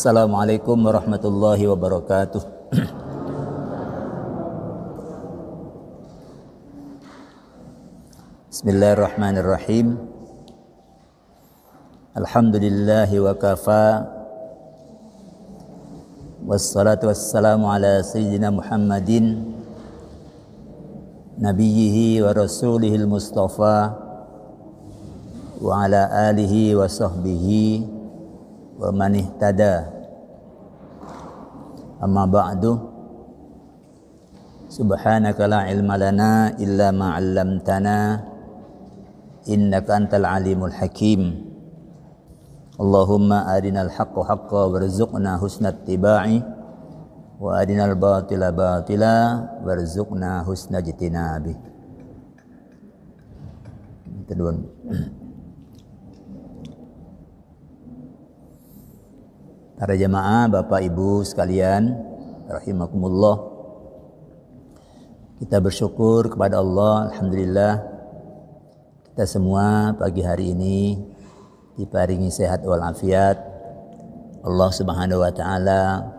Assalamualaikum warahmatullahi wabarakatuh. Bismillahirrahmanirrahim. Alhamdulillahi wa kafa. Wassalatu wassalamu ala sayyidina Muhammadin nabiyhi wa rasulihil mustafa wa ala alihi wa sahbihi wa man ihtada Amma ba'du Subhanaka la ilma lana illa ma'allamtana Innaka antal alimul hakim Allahumma arinal haqqa haqqa warzuqna husnat tiba'i Wa al batila batila warzuqna husna jitinabi Itu Para jamaah, Bapak Ibu sekalian, rahimakumullah. Kita bersyukur kepada Allah, alhamdulillah. Kita semua pagi hari ini diparingi sehat walafiat. Allah Subhanahu wa taala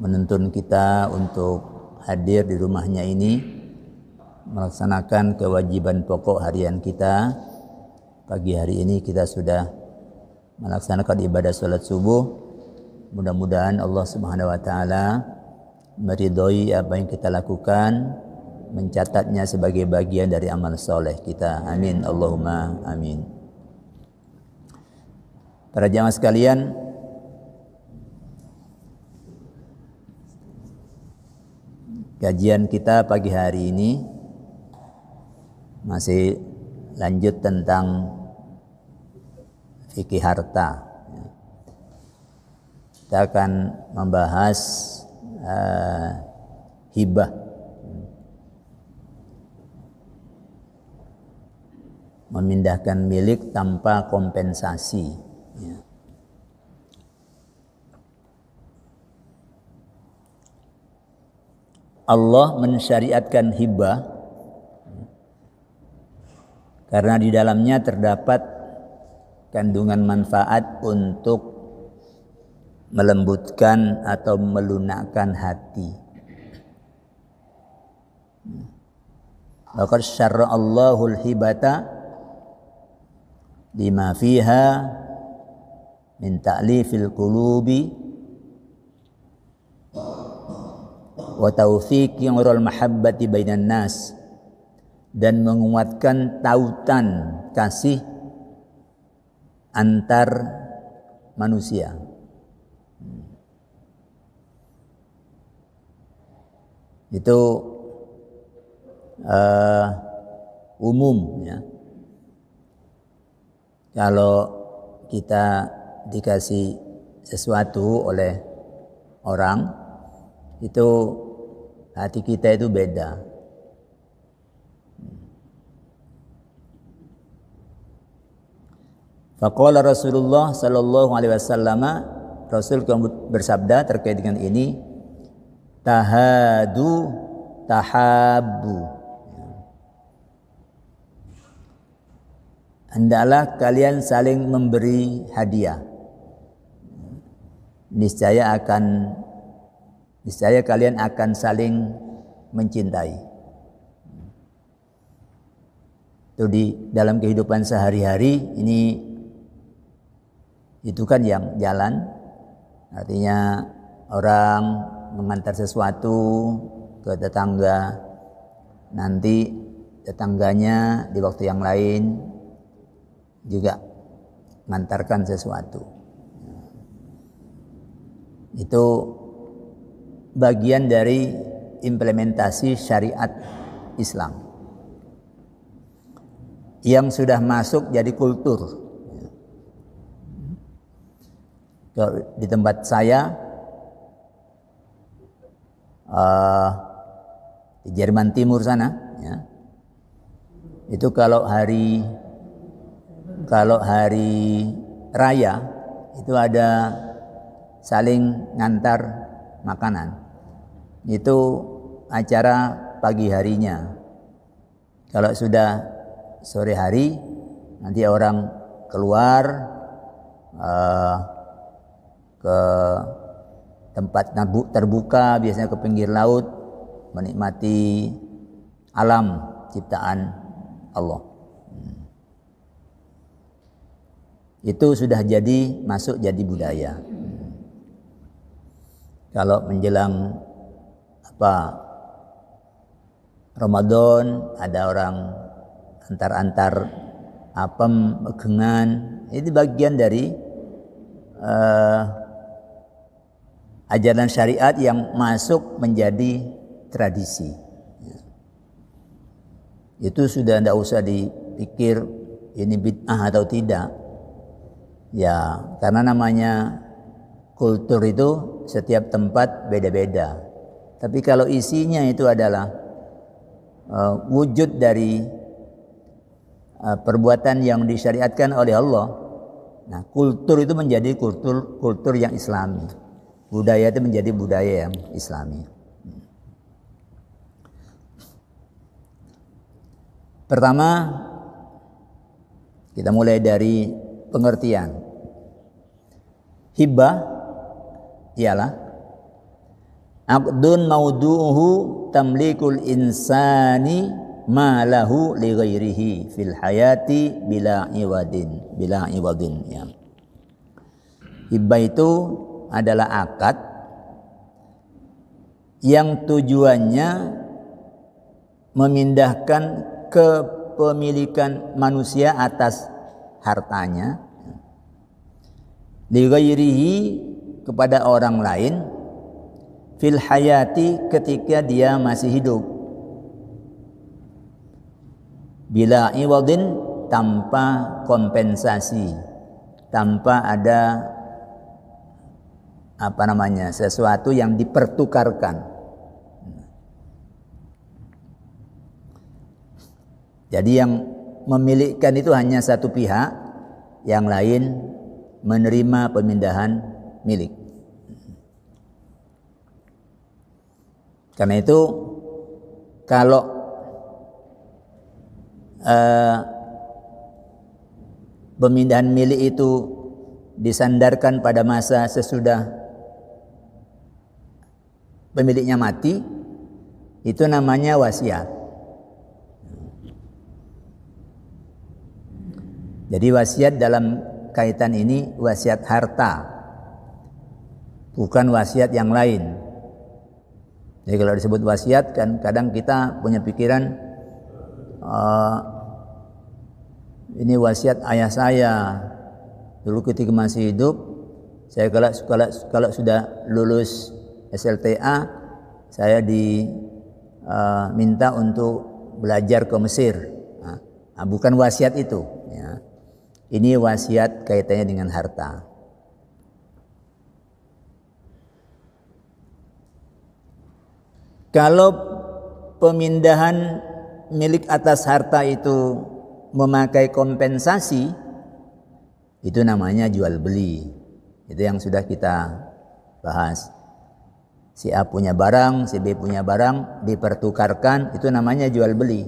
menuntun kita untuk hadir di rumahnya ini melaksanakan kewajiban pokok harian kita. Pagi hari ini kita sudah melaksanakan ibadah salat subuh. Mudah-mudahan Allah Subhanahu wa taala meridhoi apa yang kita lakukan, mencatatnya sebagai bagian dari amal soleh kita. Amin. Allahumma amin. Para jamaah sekalian, kajian kita pagi hari ini masih lanjut tentang fikih harta. Kita akan membahas uh, hibah. Memindahkan milik tanpa kompensasi. Ya. Allah mensyariatkan hibah karena di dalamnya terdapat kandungan manfaat untuk melembutkan atau melunakkan hati. Maka syarra Allahul hibata lima fiha min ta'lifil qulubi wa tawfiqi urul mahabbati bainan nas dan menguatkan tautan kasih antar manusia. Itu uh, umum ya. Kalau kita dikasih sesuatu oleh orang itu hati kita itu beda Faqala Rasulullah sallallahu alaihi wasallam Rasul bersabda terkait dengan ini tahadu tahabu hendaklah kalian saling memberi hadiah. Niscaya akan niscaya kalian akan saling mencintai. Itu di dalam kehidupan sehari-hari ini itu kan yang jalan artinya orang mengantar sesuatu ke tetangga nanti tetangganya di waktu yang lain juga mengantarkan sesuatu itu bagian dari implementasi syariat Islam yang sudah masuk jadi kultur di tempat saya uh, di Jerman Timur sana ya. itu kalau hari kalau hari raya itu ada saling ngantar makanan itu acara pagi harinya kalau sudah sore hari nanti orang keluar uh, ke tempat terbuka biasanya ke pinggir laut menikmati alam ciptaan Allah. Hmm. Itu sudah jadi masuk jadi budaya. Kalau menjelang apa Ramadan ada orang antar-antar apem, gengan, itu bagian dari uh, ajaran syariat yang masuk menjadi tradisi. Itu sudah tidak usah dipikir ini bid'ah atau tidak. Ya, karena namanya kultur itu setiap tempat beda-beda. Tapi kalau isinya itu adalah uh, wujud dari uh, perbuatan yang disyariatkan oleh Allah. Nah, kultur itu menjadi kultur kultur yang islami budaya itu menjadi budaya yang islami. Pertama, kita mulai dari pengertian. Hibah ialah aqdun maudu'uhu tamlikul insani ma lahu li ghairihi fil hayati bila iwadin bila iwadin ya. Hibah itu adalah akad yang tujuannya memindahkan kepemilikan manusia atas hartanya digairihi kepada orang lain fil hayati ketika dia masih hidup bila iwadin tanpa kompensasi tanpa ada apa namanya sesuatu yang dipertukarkan. Jadi yang memilihkan itu hanya satu pihak, yang lain menerima pemindahan milik. Karena itu kalau eh, pemindahan milik itu disandarkan pada masa sesudah pemiliknya mati, itu namanya wasiat. Jadi wasiat dalam kaitan ini wasiat harta. Bukan wasiat yang lain. Jadi kalau disebut wasiat kan kadang kita punya pikiran uh, ini wasiat ayah saya dulu ketika masih hidup saya kalau kalau, kalau sudah lulus SLTA saya diminta eh, uh, untuk belajar ke Mesir. Nah, nah, bukan wasiat itu. Ya. Ini wasiat kaitannya dengan harta. Kalau pemindahan milik atas harta itu memakai kompensasi, itu namanya jual beli. Itu yang sudah kita bahas si A punya barang, si B punya barang, dipertukarkan, itu namanya jual beli.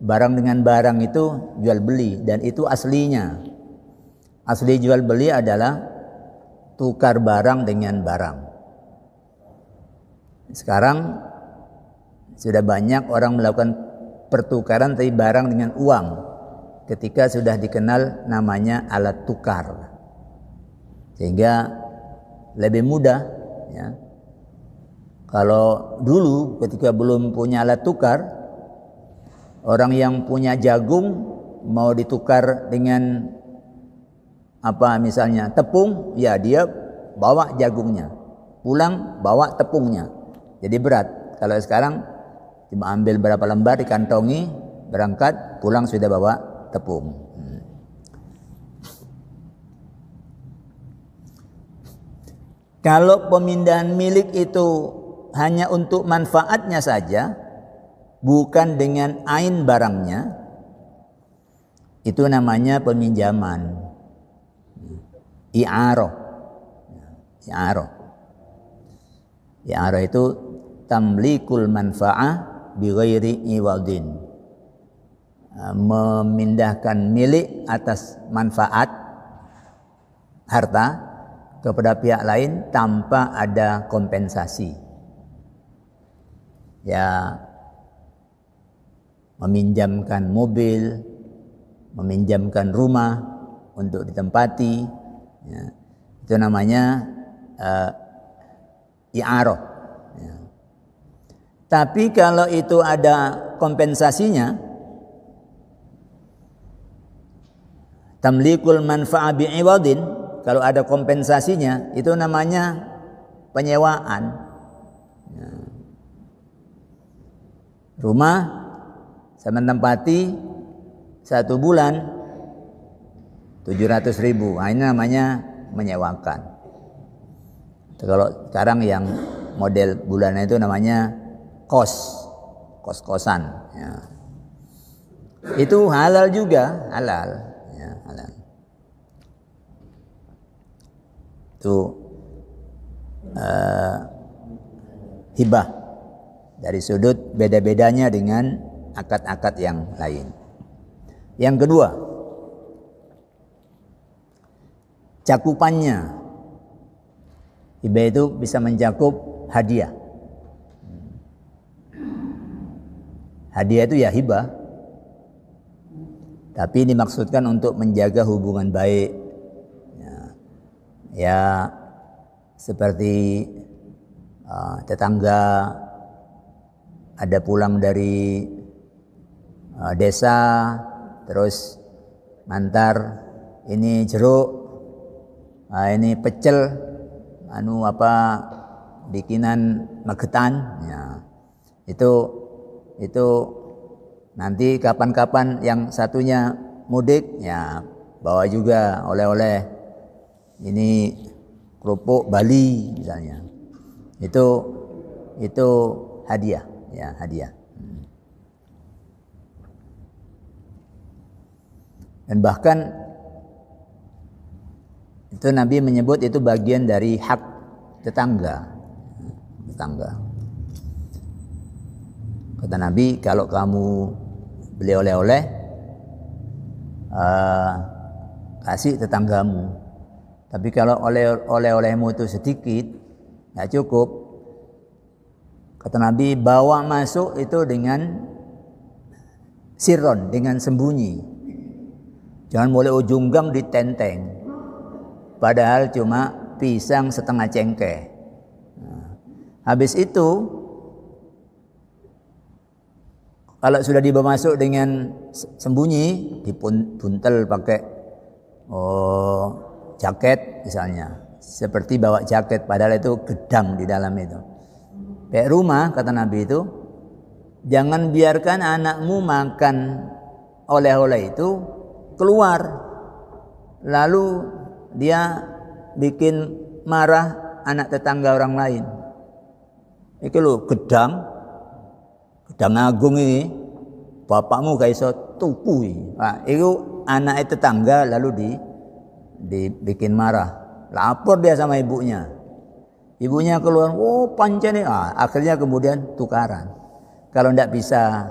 Barang dengan barang itu jual beli dan itu aslinya. Asli jual beli adalah tukar barang dengan barang. Sekarang sudah banyak orang melakukan pertukaran dari barang dengan uang ketika sudah dikenal namanya alat tukar. Sehingga lebih mudah ya kalau dulu ketika belum punya alat tukar, orang yang punya jagung mau ditukar dengan apa misalnya tepung, ya dia bawa jagungnya. Pulang bawa tepungnya. Jadi berat. Kalau sekarang cuma ambil berapa lembar dikantongi, berangkat, pulang sudah bawa tepung. Hmm. Kalau pemindahan milik itu hanya untuk manfaatnya saja, bukan dengan ain barangnya, itu namanya peminjaman. I'aroh. I'aroh. I'aroh itu tamlikul manfa'ah bi ghairi iwadin. Memindahkan milik atas manfaat harta kepada pihak lain tanpa ada kompensasi ya meminjamkan mobil, meminjamkan rumah untuk ditempati. Ya. Itu namanya uh, i'aroh. Ya. Tapi kalau itu ada kompensasinya, tamlikul manfa'a bi'iwadin, kalau ada kompensasinya, itu namanya penyewaan. rumah saya menempati satu bulan tujuh ratus ribu nah, ini namanya menyewakan kalau sekarang yang model bulanan itu namanya kos kos-kosan ya. itu halal juga halal ya, halal itu uh, hibah dari sudut beda-bedanya dengan akad-akad yang lain. Yang kedua, cakupannya. Hibah itu bisa mencakup hadiah. Hadiah itu ya hibah. Tapi ini maksudkan untuk menjaga hubungan baik. Ya, ya seperti uh, tetangga ada pulang dari uh, desa terus mantar ini jeruk uh, ini pecel anu apa bikinan magetan ya. itu itu nanti kapan-kapan yang satunya mudik ya bawa juga oleh-oleh ini kerupuk Bali misalnya itu itu hadiah ya hadiah. Hmm. Dan bahkan itu Nabi menyebut itu bagian dari hak tetangga. Tetangga. Kata Nabi, kalau kamu beli oleh-oleh, uh, kasih tetanggamu. Tapi kalau oleh-olehmu itu sedikit, nggak cukup, Kata Nabi, bawa masuk itu dengan siron, dengan sembunyi. Jangan mulai ujung gang ditenteng. Padahal cuma pisang setengah cengkeh. habis itu, kalau sudah dibawa masuk dengan sembunyi, dipuntel pakai oh, jaket misalnya. Seperti bawa jaket, padahal itu gedang di dalam itu. Kayak rumah kata Nabi itu, jangan biarkan anakmu makan oleh-oleh itu keluar lalu dia bikin marah anak tetangga orang lain. Iki lo gedang, gedang agung ini, bapakmu gak iso tuku Nah, itu anak tetangga lalu di dibikin marah. Lapor dia sama ibunya. Ibunya keluar, oh pancen ah, akhirnya kemudian tukaran. Kalau tidak bisa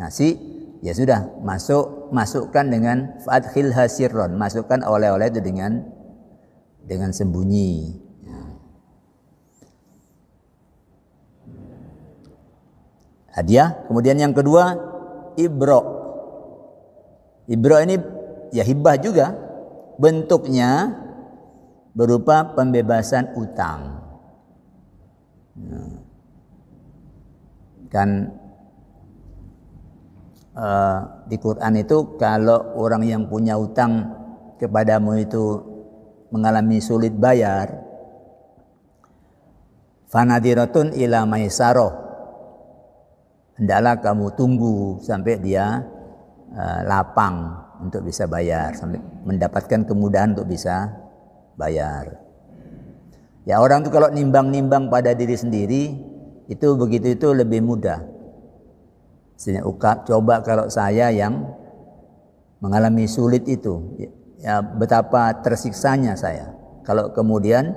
ngasih, ya sudah masuk masukkan dengan fadhil hasirron, masukkan oleh-oleh itu dengan dengan sembunyi. Hadiah. Kemudian yang kedua, ibro. Ibro ini ya hibah juga. Bentuknya berupa pembebasan utang. Dan uh, di Quran itu kalau orang yang punya utang kepadamu itu mengalami sulit bayar, fanadiratun ila maisaro Hendaklah kamu tunggu sampai dia uh, lapang untuk bisa bayar, sampai mendapatkan kemudahan untuk bisa bayar. Ya orang itu kalau nimbang-nimbang pada diri sendiri itu begitu itu lebih mudah. Sini ukap coba kalau saya yang mengalami sulit itu ya betapa tersiksanya saya. Kalau kemudian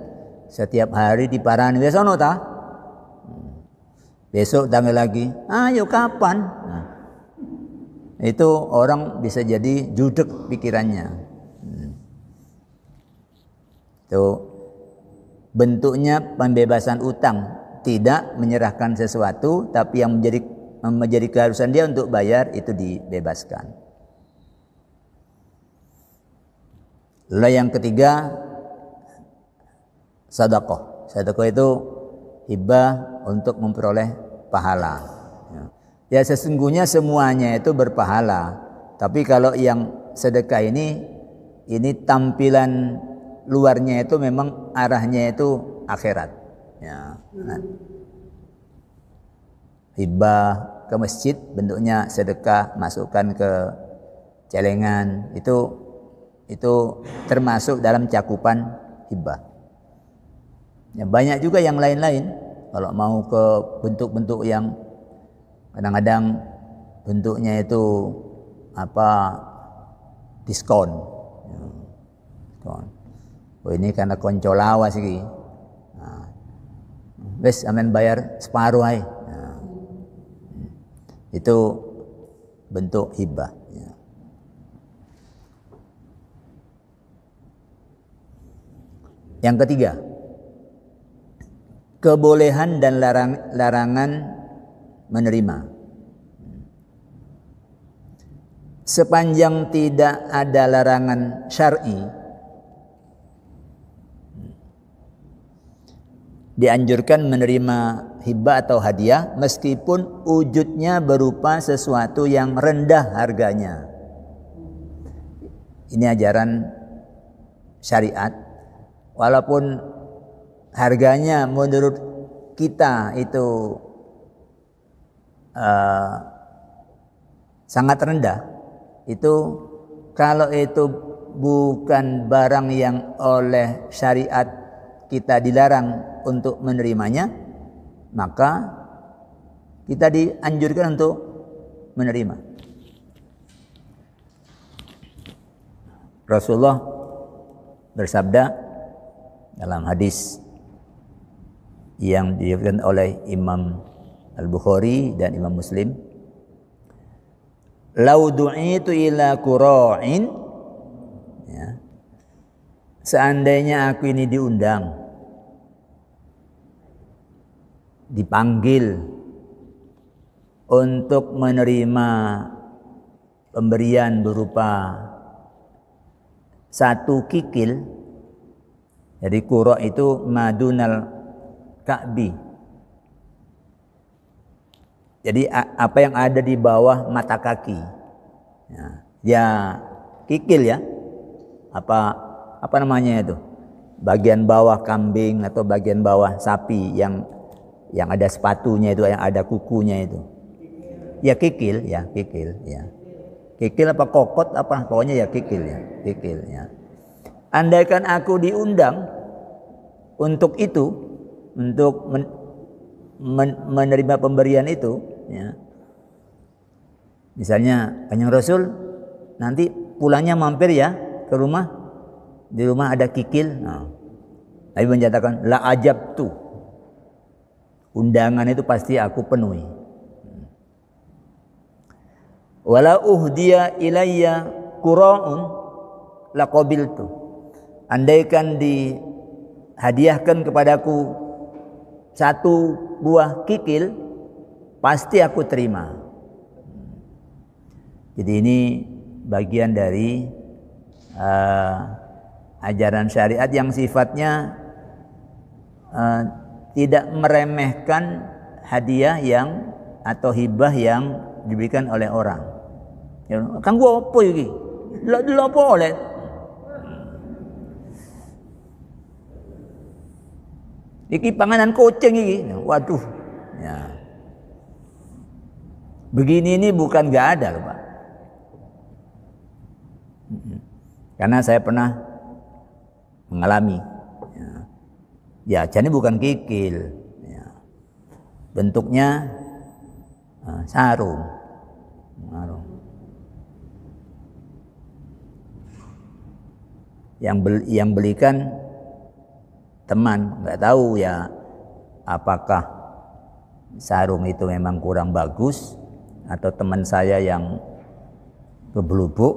setiap hari di diparani besono ta? Hmm. Besok tanggal lagi. Ayo kapan? Nah, itu orang bisa jadi judek pikirannya. Hmm bentuknya pembebasan utang tidak menyerahkan sesuatu tapi yang menjadi menjadi keharusan dia untuk bayar itu dibebaskan. Lalu yang ketiga sadaqah sadaqah itu hibah untuk memperoleh pahala. Ya, ya sesungguhnya semuanya itu berpahala. Tapi kalau yang sedekah ini ini tampilan luarnya itu memang arahnya itu akhirat. Ya. Nah. Hibah ke masjid bentuknya sedekah masukkan ke celengan itu itu termasuk dalam cakupan hibah. Ya, banyak juga yang lain-lain. Kalau mau ke bentuk-bentuk yang kadang-kadang bentuknya itu apa diskon. Ya, diskon. Oh ini karena konco lawas iki. Nah. Wis amen bayar separuh ae. Nah. Itu bentuk hibah. Ya. Yang ketiga, kebolehan dan larang, larangan menerima. Sepanjang tidak ada larangan syar'i, dianjurkan menerima hibah atau hadiah meskipun wujudnya berupa sesuatu yang rendah harganya. Ini ajaran syariat. Walaupun harganya menurut kita itu uh, sangat rendah, itu kalau itu bukan barang yang oleh syariat kita dilarang untuk menerimanya, maka kita dianjurkan untuk menerima. Rasulullah bersabda dalam hadis yang diriwayatkan oleh Imam Al-Bukhari dan Imam Muslim, "Lau du'itu ila qura'in" ya, Seandainya aku ini diundang dipanggil untuk menerima pemberian berupa satu kikil jadi kuro itu madunal ka'bi jadi apa yang ada di bawah mata kaki ya, ya kikil ya apa apa namanya itu bagian bawah kambing atau bagian bawah sapi yang yang ada sepatunya itu, yang ada kukunya itu. Ya kikil, ya kikil, ya. Kikil apa kokot apa pokoknya ya kikil ya, kikil ya. Andaikan aku diundang untuk itu, untuk men, men, menerima pemberian itu, ya. Misalnya Kanjeng Rasul nanti pulangnya mampir ya ke rumah di rumah ada kikil. Nah, Nabi menjatakan la ajab tuh Undangan itu pasti aku penuhi. Wala uhdiya ilayya qura'un laqabiltu. Andaikan dihadiahkan kepadaku satu buah kikil, pasti aku terima. Jadi ini bagian dari uh, ajaran syariat yang sifatnya uh, tidak meremehkan hadiah yang atau hibah yang diberikan oleh orang. Ya, kan gua apa iki? Delok lo apa Iki panganan kucing iki. Waduh. Ya. Begini ini bukan gak ada Pak. Karena saya pernah mengalami ya jadi bukan kikil ya. bentuknya uh, sarung sarung yang beli, yang belikan teman nggak tahu ya apakah sarung itu memang kurang bagus atau teman saya yang kebelubuk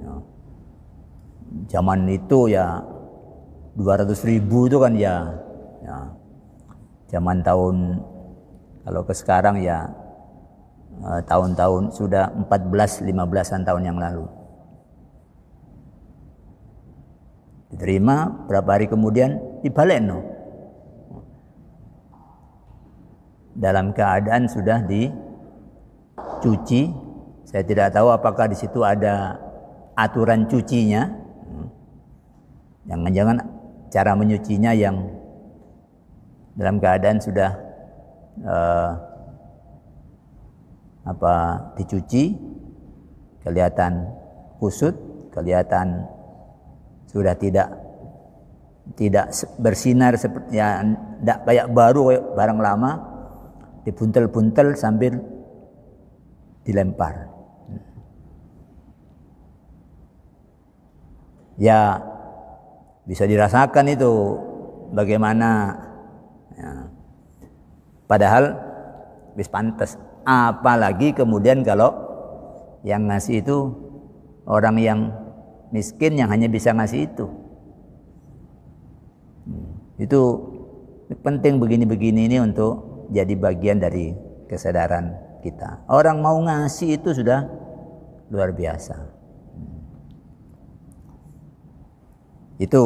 ya. zaman itu ya 200 ribu itu kan ya, ya zaman tahun kalau ke sekarang ya eh, tahun-tahun sudah 14 15-an tahun yang lalu. Diterima berapa hari kemudian di Baleno Dalam keadaan sudah dicuci, saya tidak tahu apakah di situ ada aturan cucinya. Hmm. Jangan-jangan cara menyucinya yang dalam keadaan sudah uh, apa dicuci kelihatan kusut kelihatan sudah tidak tidak bersinar seperti ya tidak kayak baru barang lama dipuntel-puntel sambil dilempar ya bisa dirasakan itu bagaimana. Ya. Padahal bis pantas. Apalagi kemudian kalau yang ngasih itu orang yang miskin yang hanya bisa ngasih itu. Hmm. Itu penting begini-begini ini untuk jadi bagian dari kesadaran kita. Orang mau ngasih itu sudah luar biasa. Itu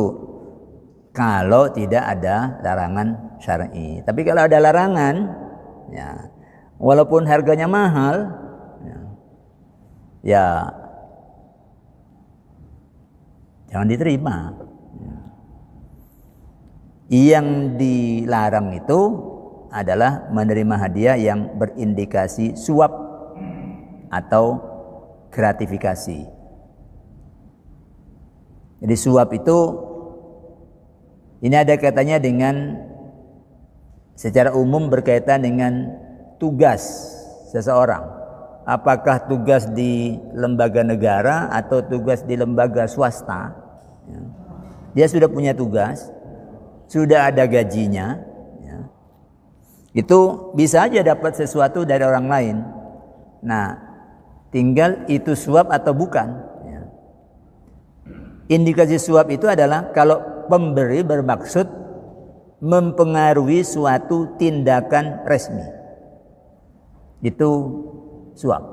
kalau tidak ada larangan syar'i. Tapi kalau ada larangan, ya, walaupun harganya mahal, ya, ya jangan diterima. Ya. Yang dilarang itu adalah menerima hadiah yang berindikasi suap atau gratifikasi jadi suap itu ini ada katanya dengan secara umum berkaitan dengan tugas seseorang. Apakah tugas di lembaga negara atau tugas di lembaga swasta? Ya. Dia sudah punya tugas, sudah ada gajinya. Ya. Itu bisa aja dapat sesuatu dari orang lain. Nah, tinggal itu suap atau bukan. Indikasi suap itu adalah kalau pemberi bermaksud mempengaruhi suatu tindakan resmi. Itu suap.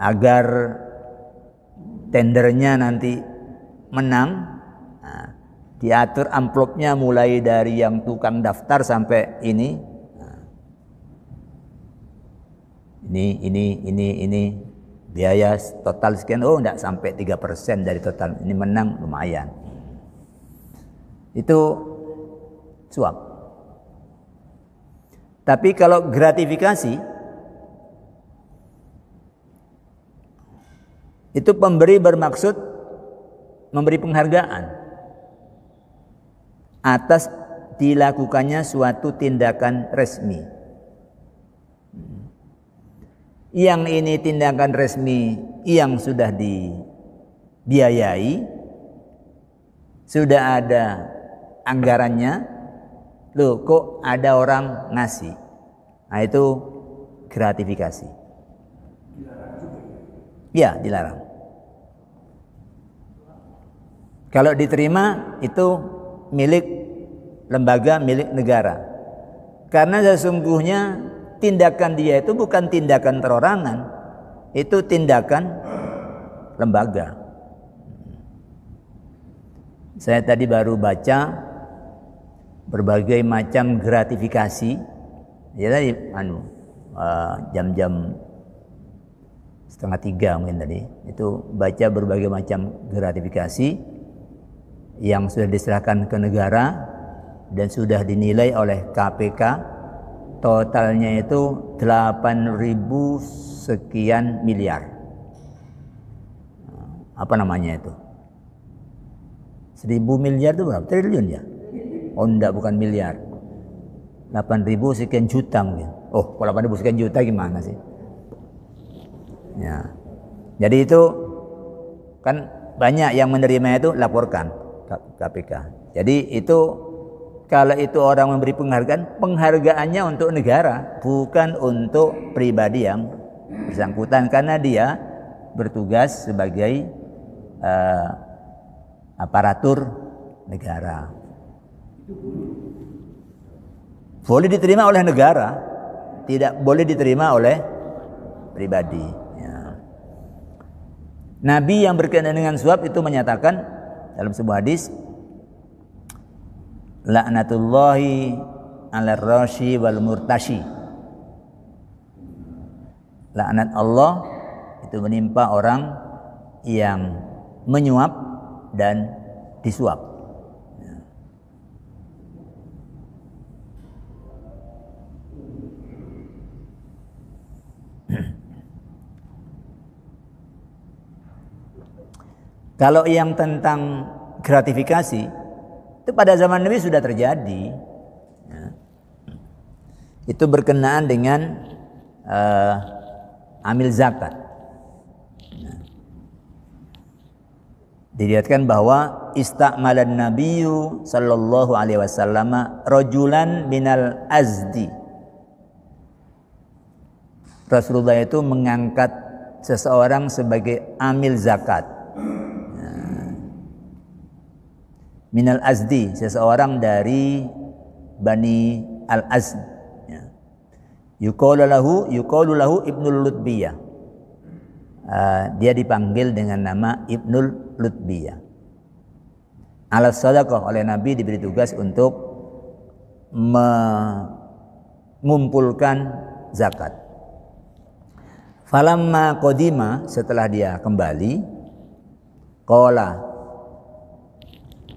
Agar tendernya nanti menang, nah, diatur amplopnya mulai dari yang tukang daftar sampai ini. Nah, ini, ini, ini, ini, biaya total sekian oh tidak sampai tiga persen dari total ini menang lumayan itu suap tapi kalau gratifikasi itu pemberi bermaksud memberi penghargaan atas dilakukannya suatu tindakan resmi yang ini tindakan resmi yang sudah dibiayai sudah ada anggarannya loh kok ada orang ngasih nah itu gratifikasi ya dilarang kalau diterima itu milik lembaga milik negara karena sesungguhnya tindakan dia itu bukan tindakan perorangan, itu tindakan lembaga. Saya tadi baru baca berbagai macam gratifikasi, ya tadi anu eh, jam-jam uh, setengah tiga mungkin tadi itu baca berbagai macam gratifikasi yang sudah diserahkan ke negara dan sudah dinilai oleh KPK totalnya itu 8000 sekian miliar apa namanya itu 1000 miliar itu berapa triliun ya oh enggak bukan miliar 8000 sekian juta mungkin oh kalau 8000 sekian juta gimana sih ya jadi itu kan banyak yang menerima itu laporkan KPK jadi itu kalau itu orang memberi penghargaan, penghargaannya untuk negara, bukan untuk pribadi yang bersangkutan karena dia bertugas sebagai uh, aparatur negara. Boleh diterima oleh negara, tidak boleh diterima oleh pribadi. Ya. Nabi yang berkaitan dengan suap itu menyatakan dalam sebuah hadis, laknatullahi ala rashi wal murtashi laknat Allah itu menimpa orang yang menyuap dan disuap Kalau yang tentang gratifikasi itu pada zaman Nabi sudah terjadi. Ya. itu berkenaan dengan uh, amil zakat. Ya. dilihatkan bahwa istakmalan Nabiu Shallallahu alaihi wasallam rojulan minal azdi. Rasulullah itu mengangkat seseorang sebagai amil zakat. minal azdi seseorang dari bani al azd ya. yuqalu lahu lahu ibnul lutbiyah uh, dia dipanggil dengan nama ibnul lutbiyah alas sadaqah oleh nabi diberi tugas untuk mengumpulkan zakat falamma qadima setelah dia kembali qala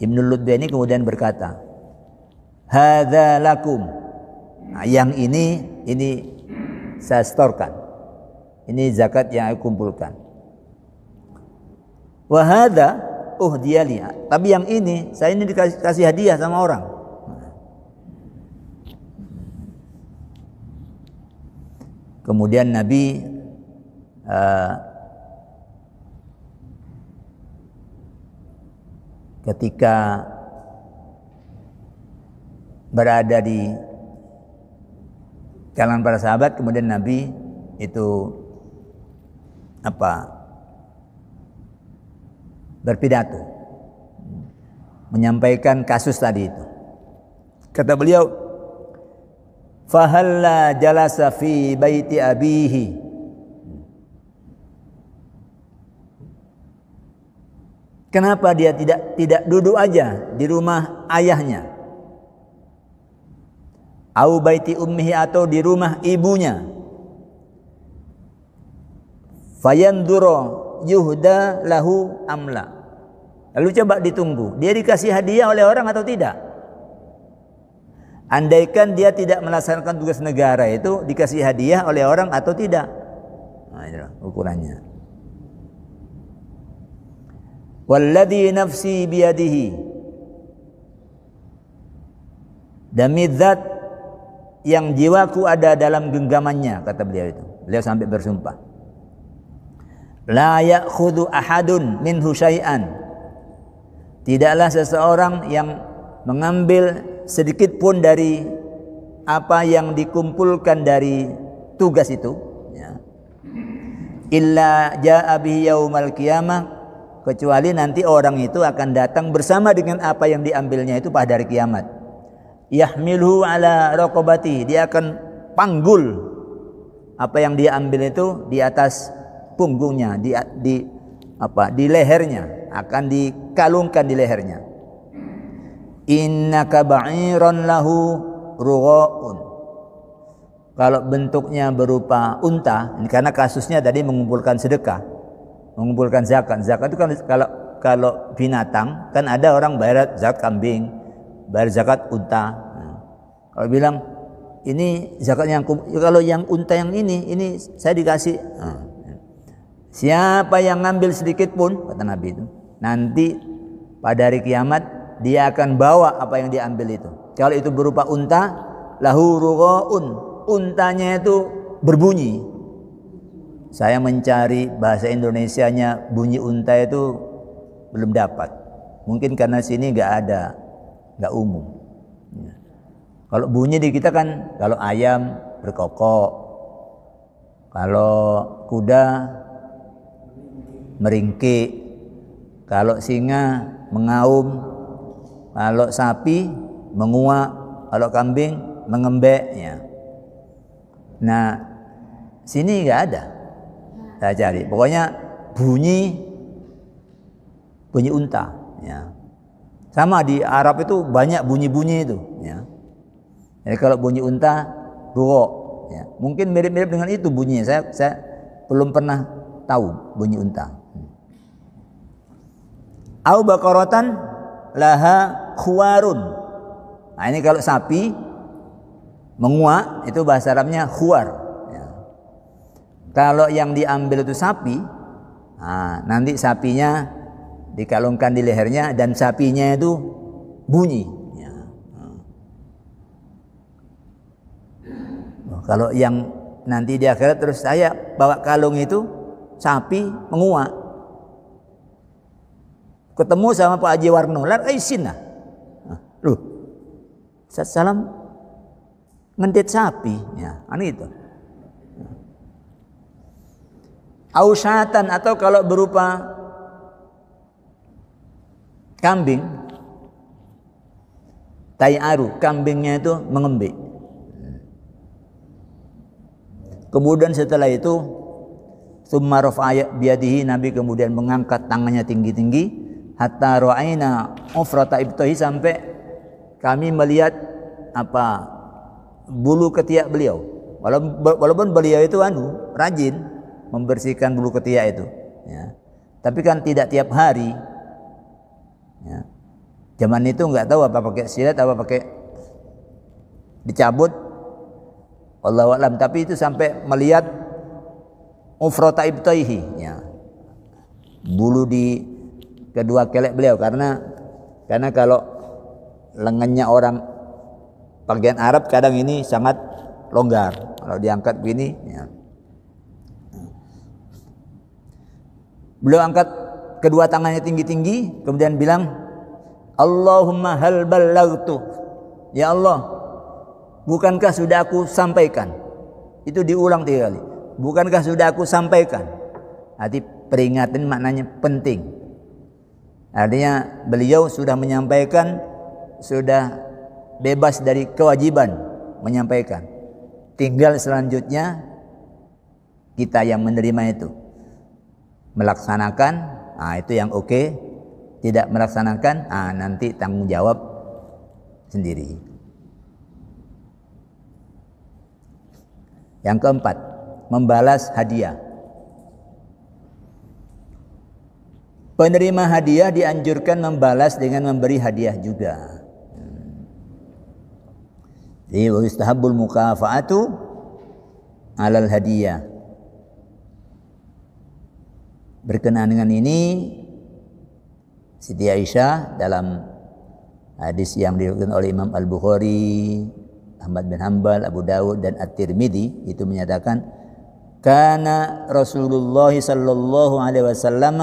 Ibnu Ludbeni kemudian berkata, "Hadza lakum." Nah, yang ini ini saya setorkan. Ini zakat yang aku kumpulkan. Wahada, Wa dia lihat. Tapi yang ini saya ini dikasih kasih hadiah sama orang. Kemudian Nabi uh, ketika berada di kalangan para sahabat kemudian Nabi itu apa berpidato menyampaikan kasus tadi itu kata beliau fahalla jalasa fi baiti abihi Kenapa dia tidak tidak duduk aja di rumah ayahnya? Au baiti ummihi atau di rumah ibunya. Fayanduro yuhda lahu amla. Lalu coba ditunggu, dia dikasih hadiah oleh orang atau tidak? Andaikan dia tidak melaksanakan tugas negara itu dikasih hadiah oleh orang atau tidak? Nah, ukurannya. Walladhi nafsi biyadihi. Demi zat yang jiwaku ada dalam genggamannya, kata beliau itu. Beliau sampai bersumpah. La ya'khudhu ahadun minhu syai'an. Tidaklah seseorang yang mengambil sedikit pun dari apa yang dikumpulkan dari tugas itu ya, illa jaa bihi yaumal qiyamah kecuali nanti orang itu akan datang bersama dengan apa yang diambilnya itu pada hari kiamat Yahmilhu ala raqabati dia akan panggul apa yang dia ambil itu di atas punggungnya di, di apa di lehernya akan dikalungkan di lehernya innaka lahu rughaun kalau bentuknya berupa unta karena kasusnya tadi mengumpulkan sedekah mengumpulkan zakat. Zakat itu kan kalau kalau binatang kan ada orang bayar zakat kambing, bayar zakat unta. Nah, kalau bilang ini zakat yang ya kalau yang unta yang ini ini saya dikasih. Nah, siapa yang ngambil sedikit pun kata Nabi itu nanti pada hari kiamat dia akan bawa apa yang diambil itu. Kalau itu berupa unta, lahu un Untanya itu berbunyi. Saya mencari bahasa Indonesianya bunyi unta itu belum dapat. Mungkin karena sini nggak ada, nggak umum. Ya. Kalau bunyi di kita kan, kalau ayam berkokok, kalau kuda meringkik, kalau singa mengaum, kalau sapi menguak, kalau kambing mengembek. Ya. Nah, sini nggak ada saya cari pokoknya bunyi bunyi unta ya sama di Arab itu banyak bunyi-bunyi itu ya jadi kalau bunyi unta duro ya mungkin mirip-mirip dengan itu bunyinya saya saya belum pernah tahu bunyi unta au bakorotan laha khuwarun nah ini kalau sapi menguak itu bahasa Arabnya khuar kalau yang diambil itu sapi, nah, nanti sapinya dikalungkan di lehernya dan sapinya itu bunyi. Ya. Nah, kalau yang nanti di akhirat terus saya bawa kalung itu sapi menguak. Ketemu sama Pak Haji Warno, lar lah. Eh, Loh, Salam ngendit sapi, ya, aneh itu. Ausatan atau kalau berupa kambing aru kambingnya itu mengembik kemudian setelah itu summa rafa'a biadihi nabi kemudian mengangkat tangannya tinggi-tinggi hatta ra'aina ufrata ibtahi sampai kami melihat apa bulu ketiak beliau walaupun, walaupun beliau itu anu rajin membersihkan bulu ketiak itu. Ya. Tapi kan tidak tiap hari. Ya. Zaman itu nggak tahu apa pakai silat apa pakai dicabut. Allah alam. Tapi itu sampai melihat ufrota ibtaihi. Ya. Bulu di kedua kelek beliau karena karena kalau lengannya orang bagian Arab kadang ini sangat longgar kalau diangkat begini ya, Beliau angkat kedua tangannya tinggi-tinggi kemudian bilang Allahumma hal ballagtu ya Allah bukankah sudah aku sampaikan itu diulang tiga kali bukankah sudah aku sampaikan hati peringatan maknanya penting artinya beliau sudah menyampaikan sudah bebas dari kewajiban menyampaikan tinggal selanjutnya kita yang menerima itu melaksanakan, nah itu yang oke. Tidak melaksanakan, nah nanti tanggung jawab sendiri. Yang keempat, membalas hadiah. Penerima hadiah dianjurkan membalas dengan memberi hadiah juga. Hmm. Jadi istahabbul mukafaatu alal hadiah. Berkenaan dengan ini Siti Aisyah dalam hadis yang diriwayatkan oleh Imam Al-Bukhari, Ahmad bin Hambal, Abu Dawud dan At-Tirmidzi itu menyatakan karena Rasulullah sallallahu alaihi wasallam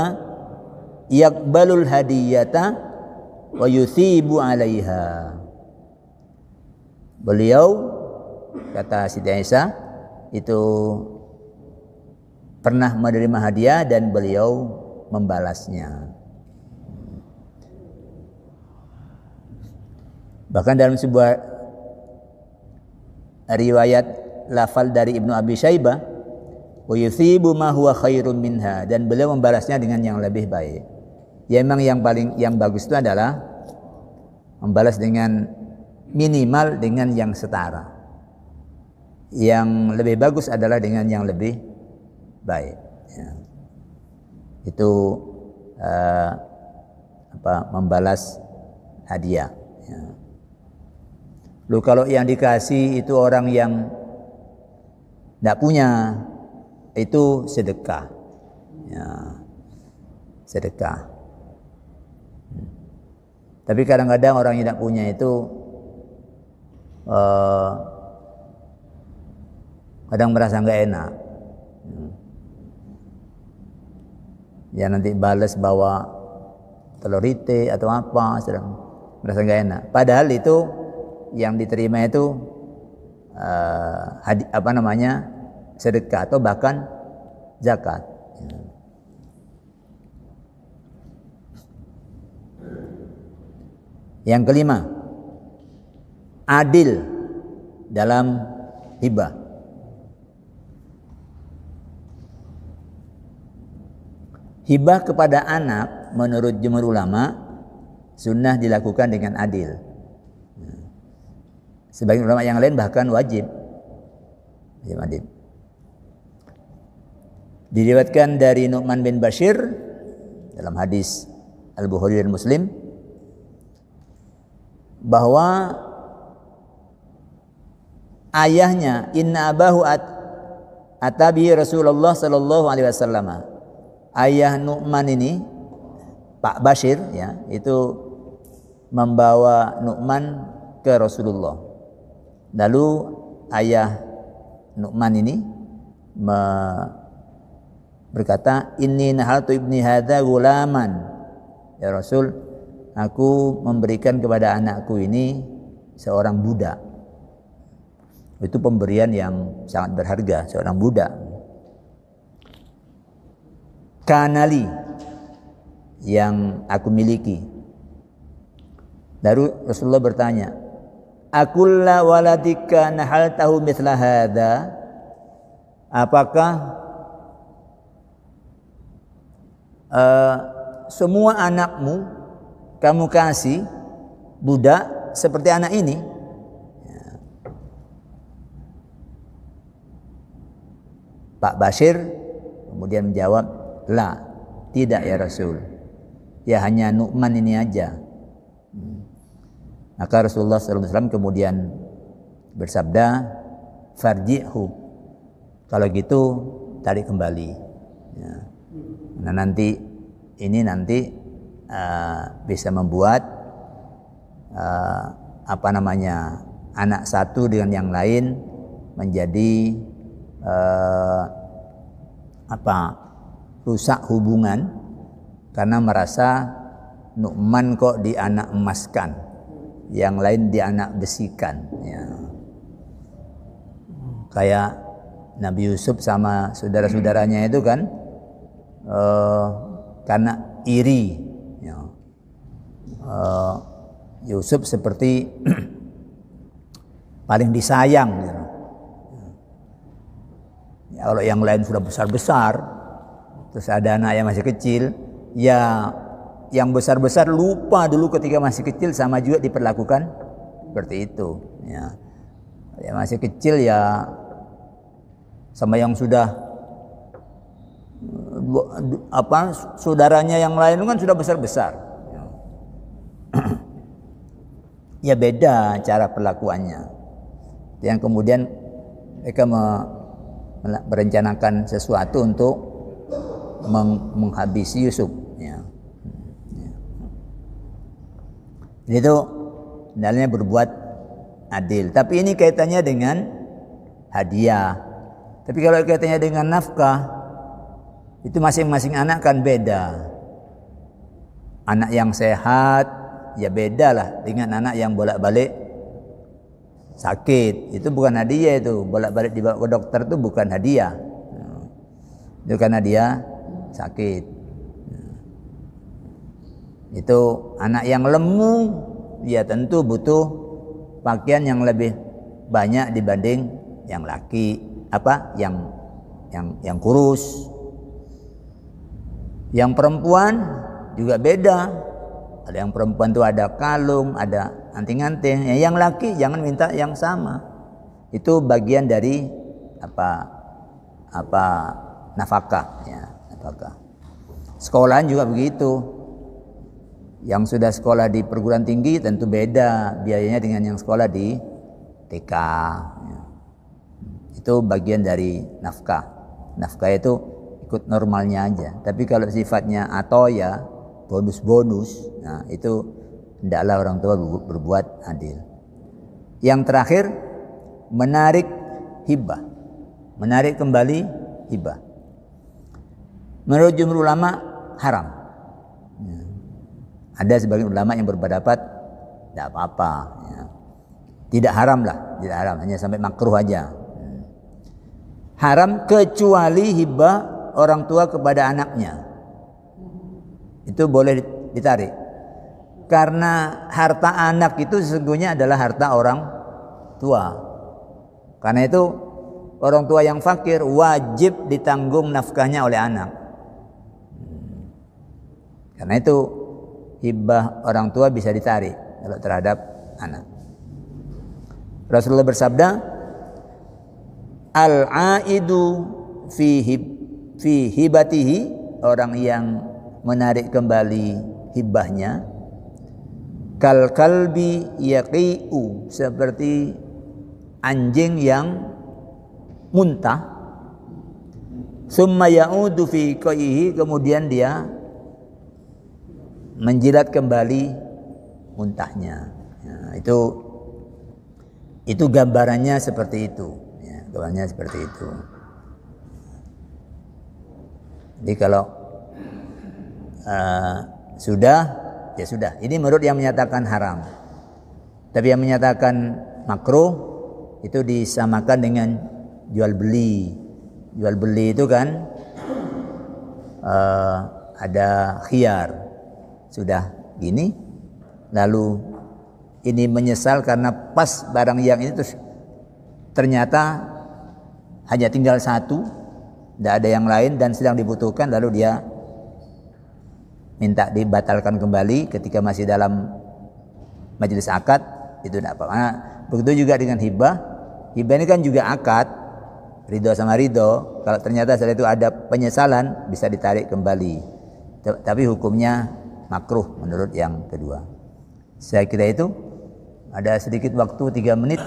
yaqbalul hadiyata wa yuthibu 'alaiha. Beliau kata Siti Aisyah itu pernah menerima hadiah dan beliau membalasnya. Bahkan dalam sebuah riwayat lafal dari Ibnu Abi Syaibah, "Wa ma huwa khairun minha" dan beliau membalasnya dengan yang lebih baik. Ya memang yang paling yang bagus itu adalah membalas dengan minimal dengan yang setara. Yang lebih bagus adalah dengan yang lebih baik ya. itu uh, apa membalas hadiah ya. Lu kalau yang dikasih itu orang yang tidak punya itu sedekah. Ya, sedekah. Tapi kadang-kadang orang yang tidak punya itu uh, kadang merasa nggak enak. ya nanti balas bawa telur rite atau apa sedang merasa enggak enak padahal itu yang diterima itu uh, hadi, apa namanya sedekah atau bahkan zakat yang kelima adil dalam hibah Hibah kepada anak menurut jumhur ulama sunnah dilakukan dengan adil. Sebagian ulama yang lain bahkan wajib. Wajib adil. Diriwayatkan dari Nu'man bin Bashir dalam hadis Al-Bukhari dan Muslim bahwa ayahnya inna abahu at atabi Rasulullah sallallahu alaihi wasallam ayah Nu'man ini Pak Bashir ya itu membawa Nu'man ke Rasulullah. Lalu ayah Nu'man ini berkata, ini nahaltu ibni Hada gulaman." Ya Rasul, aku memberikan kepada anakku ini seorang budak. Itu pemberian yang sangat berharga, seorang budak kanali yang aku miliki. Lalu Rasulullah bertanya, Akulla waladika nahal tahu mislahada. Apakah uh, semua anakmu kamu kasih budak seperti anak ini? Ya. Pak Basir kemudian menjawab, La, tidak ya Rasul. Ya hanya Nu'man ini aja. Hmm. Maka Rasulullah SAW kemudian bersabda, Farji'hu. Kalau gitu, tarik kembali. Ya. Nah nanti, ini nanti uh, bisa membuat uh, apa namanya anak satu dengan yang lain menjadi uh, apa rusak hubungan karena merasa Nu'man kok di anak emaskan, yang lain di anak besikan. Ya. Kayak Nabi Yusuf sama saudara-saudaranya itu kan uh, karena iri. Ya. Uh, Yusuf seperti paling disayang. Ya. Ya, kalau yang lain sudah besar-besar, Terus ada anak yang masih kecil, ya yang besar-besar lupa dulu ketika masih kecil sama juga diperlakukan seperti itu. Ya, yang masih kecil ya sama yang sudah apa saudaranya yang lain kan sudah besar-besar. Ya. ya beda cara perlakuannya. Yang kemudian mereka merencanakan sesuatu untuk meng menghabisi Yusuf ya. Jadi ya. itu dalilnya berbuat adil. Tapi ini kaitannya dengan hadiah. Tapi kalau kaitannya dengan nafkah, itu masing-masing anak kan beda. Anak yang sehat, ya bedalah dengan anak yang bolak-balik sakit. Itu bukan hadiah itu. Bolak-balik dibawa ke dokter itu bukan hadiah. Itu kan hadiah sakit. Nah. Itu anak yang lemu, ya tentu butuh pakaian yang lebih banyak dibanding yang laki apa yang yang yang kurus. Yang perempuan juga beda. Ada yang perempuan tuh ada kalung, ada anting-anting. Ya, yang laki jangan minta yang sama. Itu bagian dari apa apa nafkah ya kakak. Sekolahan juga begitu. Yang sudah sekolah di perguruan tinggi tentu beda biayanya dengan yang sekolah di TK. Ya. Itu bagian dari nafkah. Nafkah itu ikut normalnya aja. Tapi kalau sifatnya atau ya bonus-bonus, nah itu hendaklah orang tua berbuat adil. Yang terakhir menarik hibah. Menarik kembali hibah menurut jumhur ulama haram. Ya. Ada sebagian ulama yang berpendapat tidak apa-apa, ya. tidak haram lah, tidak haram, hanya sampai makruh aja. Haram kecuali hibah orang tua kepada anaknya. Itu boleh ditarik. Karena harta anak itu sesungguhnya adalah harta orang tua. Karena itu orang tua yang fakir wajib ditanggung nafkahnya oleh anak. Karena itu hibah orang tua bisa ditarik kalau terhadap anak. Rasulullah bersabda, "Al-aidu fi hib fi hibatihi orang yang menarik kembali hibahnya kal kalbi yaqiu seperti anjing yang muntah summa yaudu fi kemudian dia menjilat kembali muntahnya. Ya, itu itu gambarannya seperti itu. Ya, gambarannya seperti itu. Jadi kalau uh, sudah ya sudah. Ini menurut yang menyatakan haram. Tapi yang menyatakan makro itu disamakan dengan jual beli. Jual beli itu kan uh, ada khiar, sudah gini lalu ini menyesal karena pas barang yang ini terus ternyata hanya tinggal satu tidak ada yang lain dan sedang dibutuhkan lalu dia minta dibatalkan kembali ketika masih dalam majelis akad itu tidak apa-apa nah, begitu juga dengan hibah hibah ini kan juga akad ridho sama ridho kalau ternyata setelah itu ada penyesalan bisa ditarik kembali tapi hukumnya makruh menurut yang kedua. Saya kira itu ada sedikit waktu tiga menit.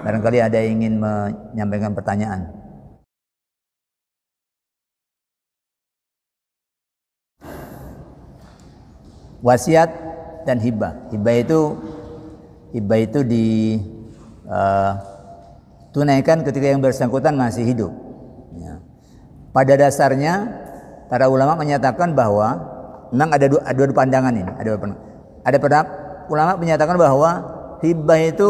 Barangkali ada yang ingin menyampaikan pertanyaan. Wasiat dan hibah. Hibah itu hibah itu di uh, tunaikan ketika yang bersangkutan masih hidup. Ya. Pada dasarnya para ulama menyatakan bahwa Memang ada dua, ada dua pandangan ini, ada dua Ada pendapat ulama menyatakan bahwa hibah itu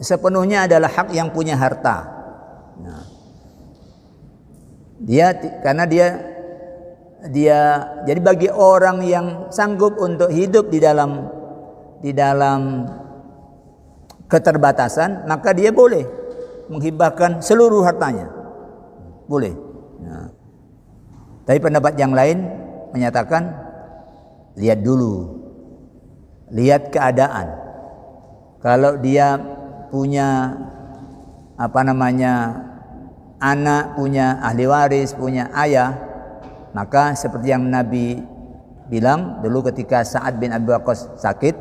sepenuhnya adalah hak yang punya harta. Nah, dia karena dia dia jadi bagi orang yang sanggup untuk hidup di dalam di dalam keterbatasan maka dia boleh menghibahkan seluruh hartanya boleh nah. tapi pendapat yang lain menyatakan lihat dulu. Lihat keadaan. Kalau dia punya apa namanya anak, punya ahli waris, punya ayah, maka seperti yang Nabi bilang dulu ketika Sa'ad bin Abi Waqqas sakit,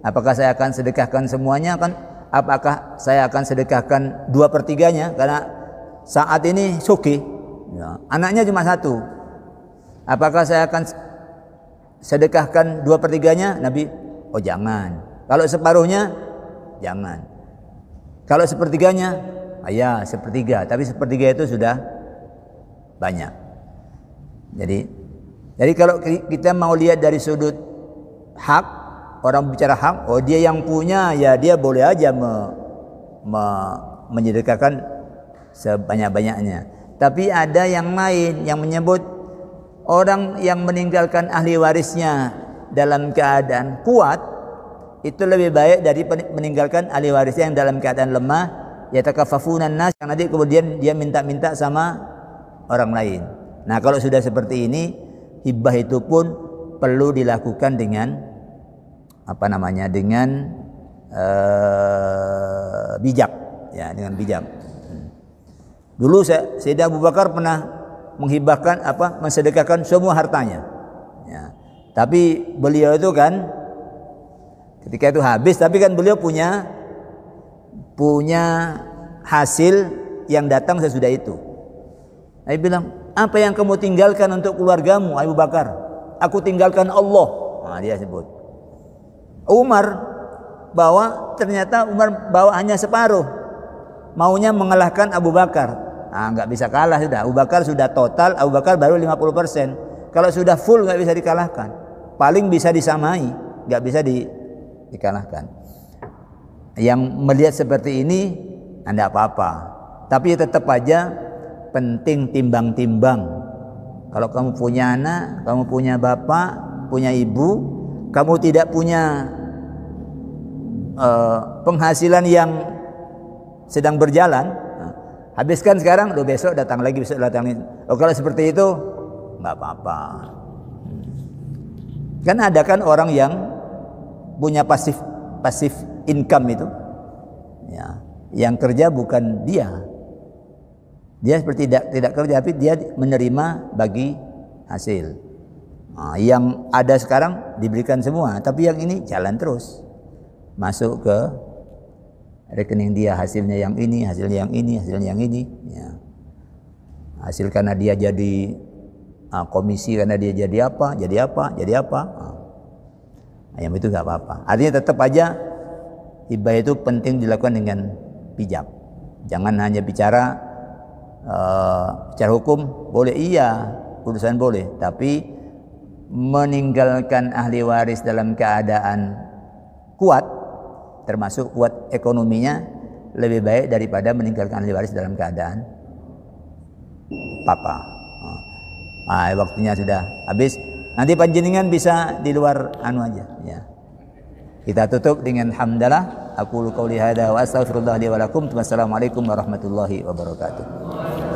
apakah saya akan sedekahkan semuanya kan apakah saya akan sedekahkan dua pertiganya karena saat ini suki ya. anaknya cuma satu apakah saya akan sedekahkan dua pertiganya? Nabi, oh jangan. Kalau separuhnya, jangan. Kalau sepertiganya, ah, ya sepertiga. Tapi sepertiga itu sudah banyak. Jadi, jadi kalau kita mau lihat dari sudut hak, orang bicara hak, oh dia yang punya, ya dia boleh aja me, me, menyedekahkan sebanyak-banyaknya. Tapi ada yang lain yang menyebut orang yang meninggalkan ahli warisnya dalam keadaan kuat itu lebih baik dari meninggalkan ahli warisnya yang dalam keadaan lemah ya takafafunan nas yang nanti kemudian dia minta-minta sama orang lain. Nah, kalau sudah seperti ini hibah itu pun perlu dilakukan dengan apa namanya? dengan uh, bijak ya, dengan bijak. Hmm. Dulu saya Sayyidina Abu Bakar pernah menghibahkan apa mensedekahkan semua hartanya. Ya. Tapi beliau itu kan ketika itu habis tapi kan beliau punya punya hasil yang datang sesudah itu. saya bilang, "Apa yang kamu tinggalkan untuk keluargamu, Abu Bakar? Aku tinggalkan Allah." Nah, dia sebut. Umar bawa ternyata Umar bawa hanya separuh. Maunya mengalahkan Abu Bakar, Nah, nggak bisa kalah sudah. Abu Bakar sudah total, Abu Bakar baru 50%. Kalau sudah full nggak bisa dikalahkan. Paling bisa disamai, nggak bisa di, dikalahkan. Yang melihat seperti ini, anda apa-apa. Tapi tetap aja penting timbang-timbang. Kalau kamu punya anak, kamu punya bapak, punya ibu, kamu tidak punya uh, penghasilan yang sedang berjalan, Habiskan sekarang, udah besok datang lagi, besok datang lagi. Oh, kalau seperti itu, nggak apa-apa. Hmm. Kan ada kan orang yang punya pasif pasif income itu, ya, yang kerja bukan dia. Dia seperti tidak tidak kerja, tapi dia menerima bagi hasil. Nah, yang ada sekarang diberikan semua, tapi yang ini jalan terus masuk ke rekening dia hasilnya yang ini, hasilnya yang ini, hasilnya yang ini. Ya. Hasil karena dia jadi uh, komisi karena dia jadi apa, jadi apa, jadi apa. Ah. Ayam itu nggak apa-apa. Artinya tetap aja hibah itu penting dilakukan dengan bijak. Jangan hanya bicara uh, eh, secara hukum boleh iya urusan boleh, tapi meninggalkan ahli waris dalam keadaan kuat termasuk buat ekonominya lebih baik daripada meninggalkan ahli waris dalam keadaan papa. Nah, waktunya sudah habis. Nanti panjenengan bisa di luar anu aja ya. Kita tutup dengan hamdalah. Aku lukau lihada wa astaghfirullah wa lakum. Wassalamualaikum warahmatullahi wabarakatuh.